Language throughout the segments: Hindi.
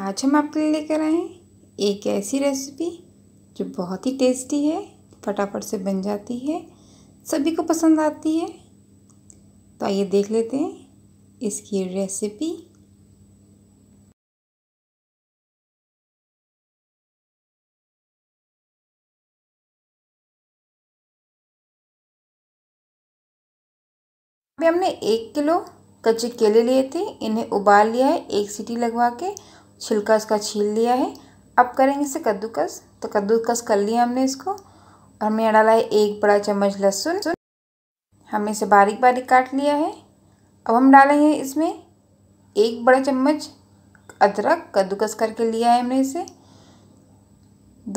आज हम आपके लिए लेकर आए हैं एक ऐसी रेसिपी जो बहुत ही टेस्टी है फटाफट से बन जाती है सभी को पसंद आती है तो आइए देख लेते हैं इसकी रेसिपी अभी हमने एक किलो कच्चे केले लिए थे इन्हें उबाल लिया है एक सीटी लगवा के छिलका इसका छील लिया है अब करेंगे इसे कद्दूकस तो कद्दूकस कर लिया हमने इसको और हमने यहाँ डाला है एक बड़ा चम्मच लहसुन हमें इसे बारीक बारीक काट लिया है अब हम डालेंगे इसमें एक बड़ा चम्मच अदरक कद्दूकस करके लिया है हमने इसे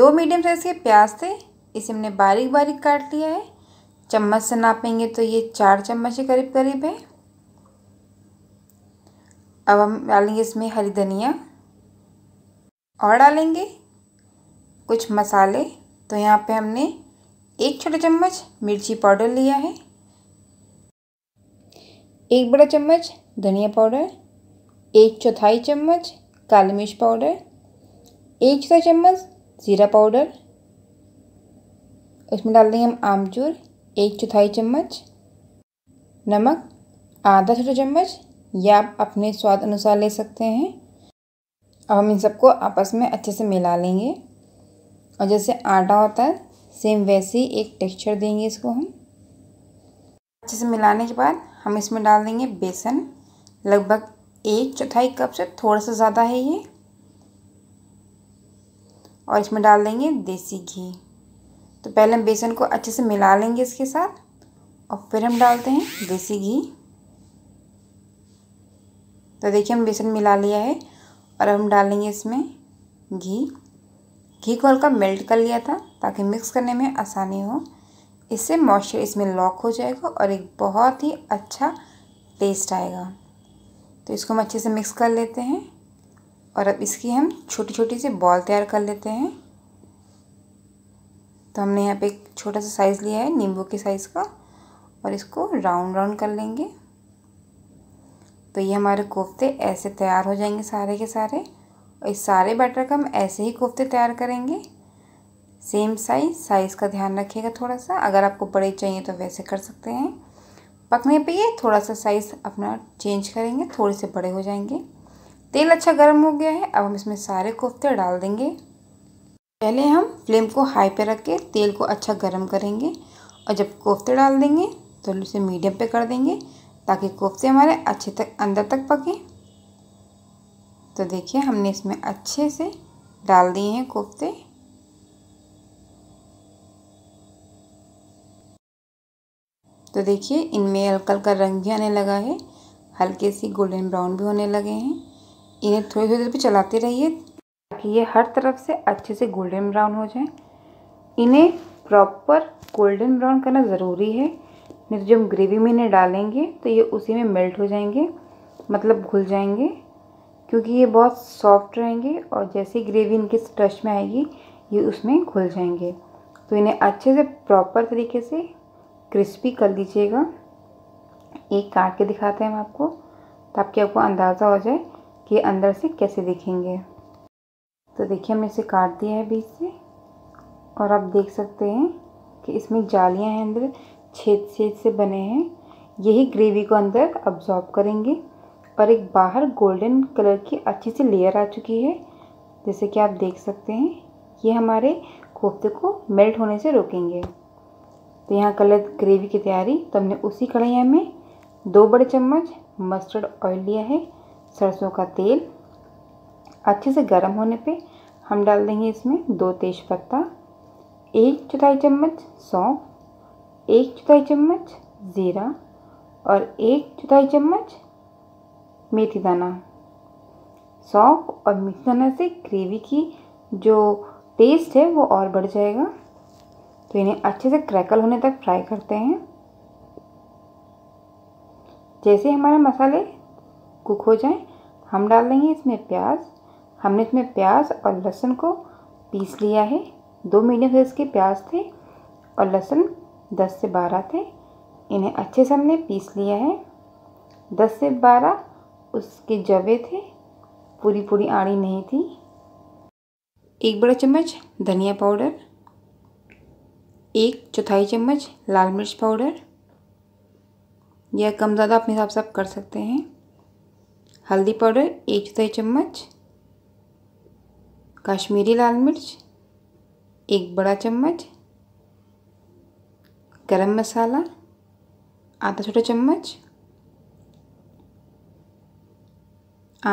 दो मीडियम साइज़ के प्याज थे इसे हमने बारीक बारीक काट लिया है चम्मच से नापेंगे तो ये चार चम्मच के करीब करीब है अब हम डालेंगे इसमें हरी धनिया और डालेंगे कुछ मसाले तो यहाँ पे हमने एक छोटा चम्मच मिर्ची पाउडर लिया है एक बड़ा चम्मच धनिया पाउडर एक चौथाई चम्मच काली मिर्च पाउडर एक चौथाई चम्मच ज़ीरा पाउडर उसमें डाल देंगे हम आमचूर एक चौथाई चम्मच नमक आधा छोटा चम्मच या आप अपने स्वाद अनुसार ले सकते हैं अब हम इन सबको आपस में अच्छे से मिला लेंगे और जैसे आटा होता है सेम वैसे ही एक टेक्सचर देंगे इसको हम अच्छे से मिलाने के बाद हम इसमें डाल देंगे बेसन लगभग एक चौथाई कप से थोड़ा सा ज़्यादा है ये और इसमें डाल देंगे देसी घी तो पहले हम बेसन को अच्छे से मिला लेंगे इसके साथ और फिर हम डालते हैं देसी घी तो देखिए हम बेसन मिला लिया है और हम डालेंगे इसमें घी घी को हल्का मेल्ट कर लिया था ताकि मिक्स करने में आसानी हो इससे मॉइस्चर इसमें लॉक हो जाएगा और एक बहुत ही अच्छा टेस्ट आएगा तो इसको हम अच्छे से मिक्स कर लेते हैं और अब इसकी हम छोटी छोटी सी बॉल तैयार कर लेते हैं तो हमने यहाँ पे एक छोटा सा साइज़ लिया है नींबू के साइज़ का और इसको राउंड राउंड कर लेंगे तो ये हमारे कोफ्ते ऐसे तैयार हो जाएंगे सारे के सारे और इस सारे बैटर का हम ऐसे ही कोफ्ते तैयार करेंगे सेम साइज़ साइज़ का ध्यान रखिएगा थोड़ा सा अगर आपको बड़े चाहिए तो वैसे कर सकते हैं पकने पे ये थोड़ा सा साइज़ अपना चेंज करेंगे थोड़े से बड़े हो जाएंगे तेल अच्छा गर्म हो गया है अब हम इसमें सारे कोफ्ते डाल देंगे पहले हम फ्लेम को हाई पे रख के तेल को अच्छा गर्म करेंगे और जब कोफ्ते डाल देंगे तो उसे मीडियम पे कर देंगे ताकि कोफ्ते हमारे अच्छे तक अंदर तक पकें तो देखिए हमने इसमें अच्छे से डाल दिए हैं कोफ्ते तो देखिए इनमें हल्का हल्का रंग भी आने लगा है हल्के से गोल्डन ब्राउन भी होने लगे हैं इन्हें थोड़ी थोड़ी देर पर चलाते रहिए ताकि ये हर तरफ से अच्छे से गोल्डन ब्राउन हो जाए इन्हें प्रॉपर गोल्डन ब्राउन करना ज़रूरी है नहीं तो जब ग्रेवी में इन्हें डालेंगे तो ये उसी में मेल्ट हो जाएंगे मतलब घुल जाएंगे क्योंकि ये बहुत सॉफ्ट रहेंगे और जैसे ही ग्रेवी इनके टच में आएगी ये उसमें घुल जाएंगे तो इन्हें अच्छे से प्रॉपर तरीके से क्रिस्पी कर दीजिएगा एक काट के दिखाते हैं हम आपको ताकि आपको अंदाज़ा हो जाए कि अंदर से कैसे दिखेंगे तो देखिए हमने इसे काट दिया है बीच से और आप देख सकते हैं कि इसमें जालियां हैं अंदर छेद छेद से बने हैं यही ग्रेवी को अंदर अब्जॉर्ब करेंगे और एक बाहर गोल्डन कलर की अच्छी सी लेयर आ चुकी है जैसे कि आप देख सकते हैं ये हमारे कोफ्ते को मेल्ट होने से रोकेंगे तो यहाँ कलर ग्रेवी की तैयारी तो हमने उसी कढ़ैया में दो बड़े चम्मच मस्टर्ड ऑयल लिया है सरसों का तेल अच्छे से गर्म होने पे हम डाल देंगे इसमें दो तेज पत्ता एक चौथाई चम्मच सौंफ एक चौथाई चम्मच ज़ीरा और एक चौथाई चम्मच मेथी दाना सौंफ और मेथी दाना से ग्रेवी की जो टेस्ट है वो और बढ़ जाएगा तो इन्हें अच्छे से क्रैकल होने तक फ्राई करते हैं जैसे हमारे मसाले कुक हो जाएं हम डाल देंगे इसमें प्याज हमने इसमें प्याज और लहसुन को पीस लिया है दो मीडियम साइज़ के प्याज थे और लहसुन दस से बारह थे इन्हें अच्छे से हमने पीस लिया है दस से बारह उसके जवे थे पूरी पूरी आड़ी नहीं थी एक बड़ा चम्मच धनिया पाउडर एक चौथाई चम्मच लाल मिर्च पाउडर यह कम ज़्यादा अपने हिसाब से आप कर सकते हैं हल्दी पाउडर एक चौथाई चम्मच कश्मीरी लाल मिर्च एक बड़ा चम्मच गरम मसाला आधा छोटा चम्मच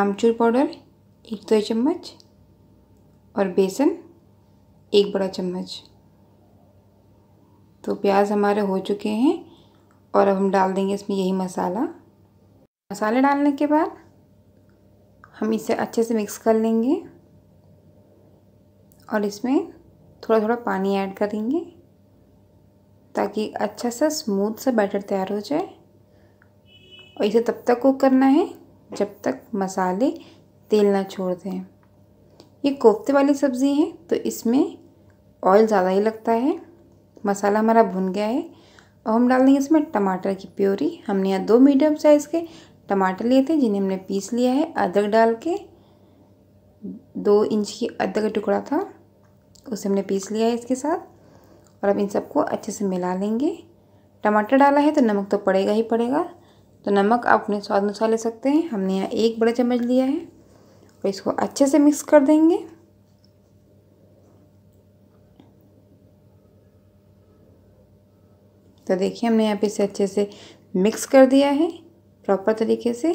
आमचूर पाउडर एक दो चम्मच और बेसन एक बड़ा चम्मच तो प्याज हमारे हो चुके हैं और अब हम डाल देंगे इसमें यही मसाला मसाले डालने के बाद हम इसे अच्छे से मिक्स कर लेंगे और इसमें थोड़ा थोड़ा पानी ऐड करेंगे ताकि अच्छा सा स्मूथ सा बैटर तैयार हो जाए और इसे तब तक कुक करना है जब तक मसाले तेल ना छोड़ दें ये कोफ्ते वाली सब्ज़ी है तो इसमें ऑयल ज़्यादा ही लगता है मसाला हमारा भुन गया है और हम डाल देंगे इसमें टमाटर की प्योरी हमने यहाँ दो मीडियम साइज़ के टमाटर लिए थे जिन्हें हमने पीस लिया है अदरक डाल के दो इंच की अदरक का टुकड़ा था उसे हमने पीस लिया है इसके साथ और अब इन सबको अच्छे से मिला लेंगे टमाटर डाला है तो नमक तो पड़ेगा ही पड़ेगा तो नमक आप अपने स्वाद अनुसार ले सकते हैं हमने यहाँ एक बड़ा चम्मच लिया है और इसको अच्छे से मिक्स कर देंगे तो देखिए हमने यहाँ पे इसे अच्छे से मिक्स कर दिया है प्रॉपर तरीके से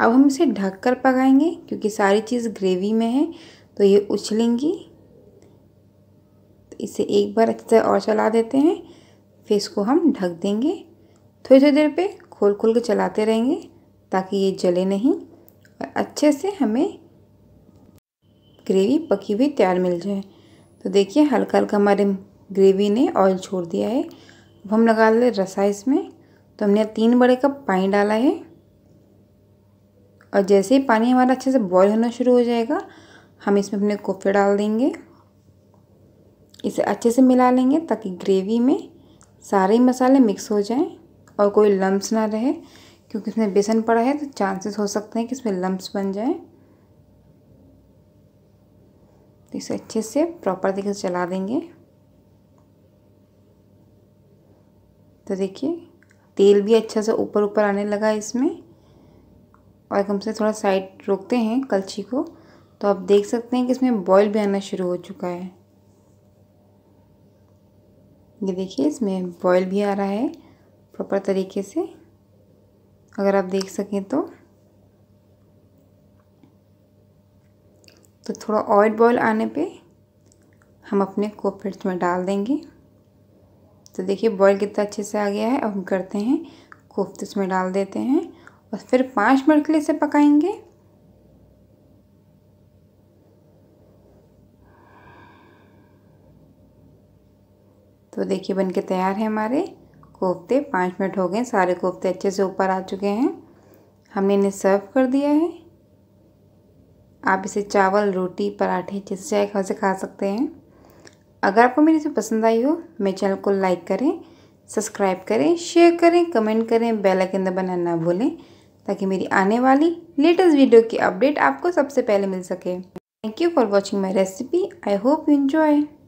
अब हम इसे ढक कर पकाएंगे क्योंकि सारी चीज़ ग्रेवी में है तो ये उछलेंगी इसे एक बार अच्छे से और चला देते हैं फिर इसको हम ढक देंगे थोड़ी थोड़ी देर पे खोल खोल के चलाते रहेंगे ताकि ये जले नहीं और अच्छे से हमें ग्रेवी पकी हुई तैयार मिल जाए तो देखिए हल्का हल्का हमारे ग्रेवी ने ऑयल छोड़ दिया है अब हम लगा ले रसा इसमें तो हमने तीन बड़े कप पानी डाला है और जैसे ही पानी हमारा अच्छे से बॉयल होना शुरू हो जाएगा हम इसमें अपने कोफ्ते डाल देंगे इसे अच्छे से मिला लेंगे ताकि ग्रेवी में सारे मसाले मिक्स हो जाएं और कोई लम्ब्स ना रहे क्योंकि इसमें बेसन पड़ा है तो चांसेस हो सकते हैं कि इसमें लम्ब्स बन जाए तो इसे अच्छे से प्रॉपर तरीके से चला देंगे तो देखिए तेल भी अच्छा से ऊपर ऊपर आने लगा इसमें और कम से थोड़ा साइड रोकते हैं कलछी को तो आप देख सकते हैं कि इसमें बॉयल भी आना शुरू हो चुका है ये देखिए इसमें बॉयल भी आ रहा है प्रॉपर तरीके से अगर आप देख सकें तो तो थोड़ा ऑयल बॉयल आने पे हम अपने कोफ्रेट्स में डाल देंगे तो देखिए बॉयल कितना अच्छे से आ गया है अब हम करते हैं कोफ्ते इसमें डाल देते हैं और फिर पाँच मिनट के लिए इसे पकाएंगे तो देखिए बन के तैयार है हमारे कोफ्ते पाँच मिनट हो गए सारे कोफ्ते अच्छे से ऊपर आ चुके हैं हमने इन्हें सर्व कर दिया है आप इसे चावल रोटी पराठे जिस चाहे खा से खा सकते हैं अगर आपको मेरी से पसंद आई हो मेरे चैनल को लाइक करें सब्सक्राइब करें शेयर करें कमेंट करें बेल आइकन दबाना ना भूलें ताकि मेरी आने वाली लेटेस्ट वीडियो की अपडेट आपको सबसे पहले मिल सके thank you for watching my recipe I hope you enjoy